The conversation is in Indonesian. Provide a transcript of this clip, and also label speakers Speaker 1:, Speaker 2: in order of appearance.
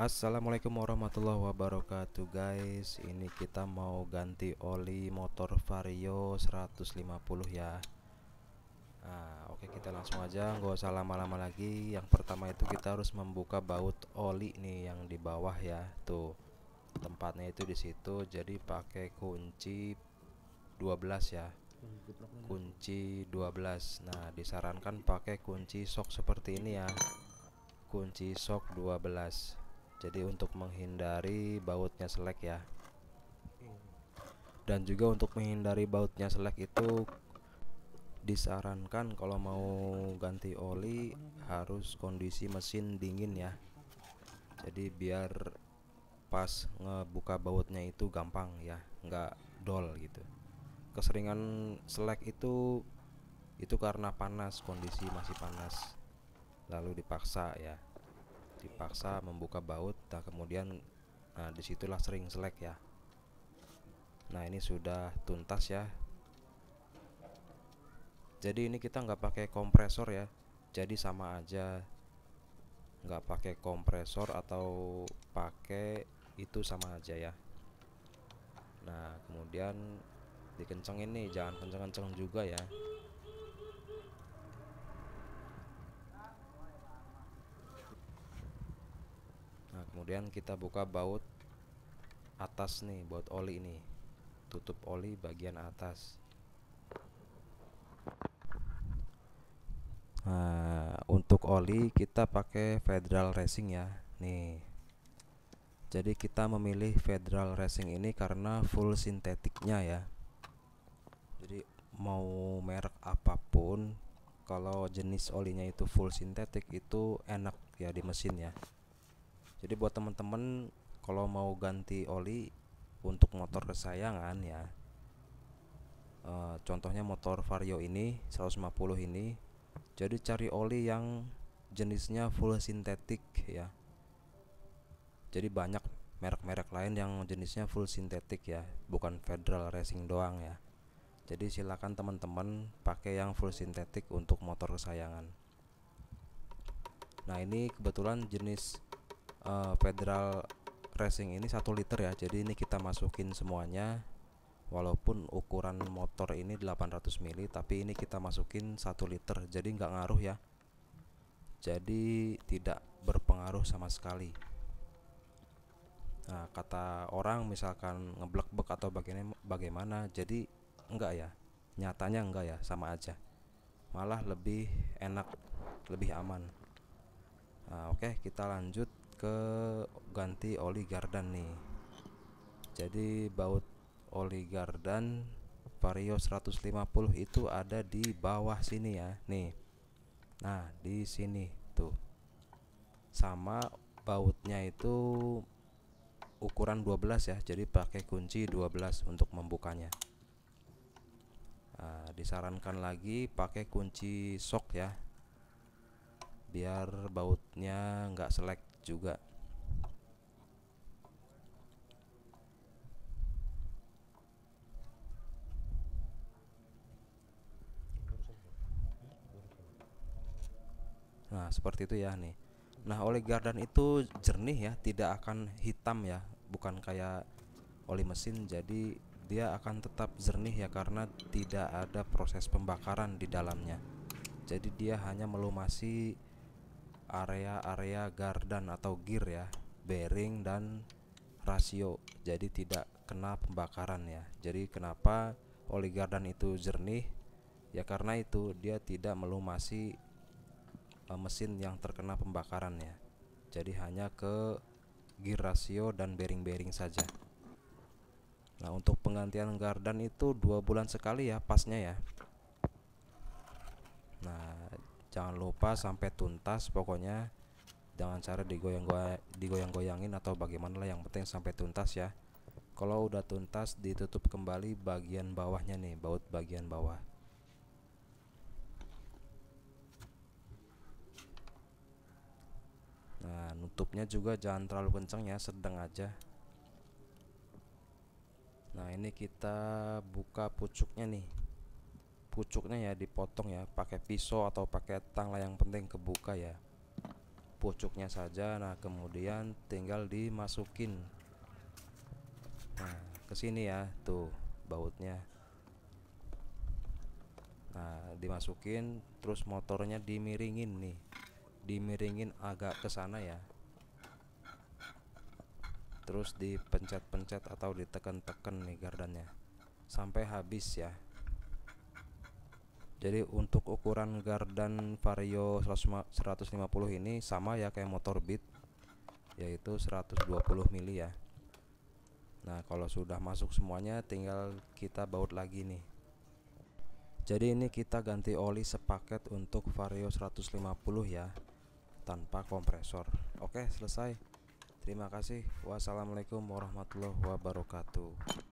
Speaker 1: Assalamualaikum warahmatullahi wabarakatuh guys ini kita mau ganti oli motor vario 150 ya nah, oke okay, kita langsung aja nggak usah lama-lama lagi yang pertama itu kita harus membuka baut oli nih yang di bawah ya tuh tempatnya itu di situ jadi pakai kunci 12 ya kunci 12 nah disarankan pakai kunci sok seperti ini ya kunci sok 12 jadi untuk menghindari bautnya selek ya dan juga untuk menghindari bautnya selek itu disarankan kalau mau ganti oli harus kondisi mesin dingin ya jadi biar pas ngebuka bautnya itu gampang ya nggak dol gitu keseringan selek itu itu karena panas kondisi masih panas lalu dipaksa ya dipaksa membuka baut dan kemudian nah disitulah sering selek ya nah ini sudah tuntas ya jadi ini kita nggak pakai kompresor ya jadi sama aja nggak pakai kompresor atau pakai itu sama aja ya nah kemudian dikenceng ini jangan kenceng-kenceng juga ya kemudian kita buka baut atas nih baut oli ini tutup oli bagian atas nah untuk oli kita pakai federal racing ya nih jadi kita memilih federal racing ini karena full sintetiknya ya jadi mau merek apapun kalau jenis olinya itu full sintetik itu enak ya di mesin ya jadi buat teman-teman kalau mau ganti oli untuk motor kesayangan ya uh, contohnya motor vario ini 150 ini jadi cari oli yang jenisnya full sintetik ya jadi banyak merek-merek lain yang jenisnya full sintetik ya bukan federal racing doang ya jadi silakan teman-teman pakai yang full sintetik untuk motor kesayangan nah ini kebetulan jenis uh, Federal Racing ini satu liter ya jadi ini kita masukin semuanya walaupun ukuran motor ini 800 mili tapi ini kita masukin satu liter jadi nggak ngaruh ya jadi tidak berpengaruh sama sekali nah kata orang misalkan ngeblak-bek atau bagaimana bagaimana jadi enggak ya nyatanya enggak ya sama aja malah lebih enak lebih aman nah, oke okay, kita lanjut ke ganti oli Gardan nih jadi baut oli Gardan Vario 150 itu ada di bawah sini ya nih nah di sini tuh sama bautnya itu ukuran 12 ya jadi pakai kunci 12 untuk membukanya nah, disarankan lagi pakai kunci sok ya biar bautnya nggak selek juga Nah, seperti itu ya nih. Nah, oleh gardan itu jernih ya, tidak akan hitam ya, bukan kayak oli mesin. Jadi dia akan tetap jernih ya karena tidak ada proses pembakaran di dalamnya. Jadi dia hanya melumasi area-area gardan atau gear ya bearing dan rasio jadi tidak kena pembakaran ya jadi kenapa oli gardan itu jernih ya karena itu dia tidak melumasi e, mesin yang terkena pembakaran ya jadi hanya ke gear rasio dan bearing-bearing saja Nah untuk penggantian gardan itu dua bulan sekali ya pasnya ya Nah jangan lupa sampai tuntas pokoknya jangan cara digoyang digoyang-goyangin atau bagaimana lah yang penting sampai tuntas ya kalau udah tuntas ditutup kembali bagian bawahnya nih baut bagian bawah nah nutupnya juga jangan terlalu kencang ya sedang aja nah ini kita buka pucuknya nih pucuknya ya dipotong ya pakai pisau atau pakai tang lah yang penting kebuka ya pucuknya saja nah kemudian tinggal dimasukin nah ke sini ya tuh bautnya nah dimasukin terus motornya dimiringin nih dimiringin agak ke sana ya terus dipencet-pencet atau ditekan-tekan nih gardannya sampai habis ya jadi untuk ukuran gardan vario 150 ini sama ya kayak motor beat yaitu 120 mili ya nah kalau sudah masuk semuanya tinggal kita baut lagi nih jadi ini kita ganti oli sepaket untuk vario 150 ya tanpa kompresor oke selesai terima kasih wassalamualaikum warahmatullahi wabarakatuh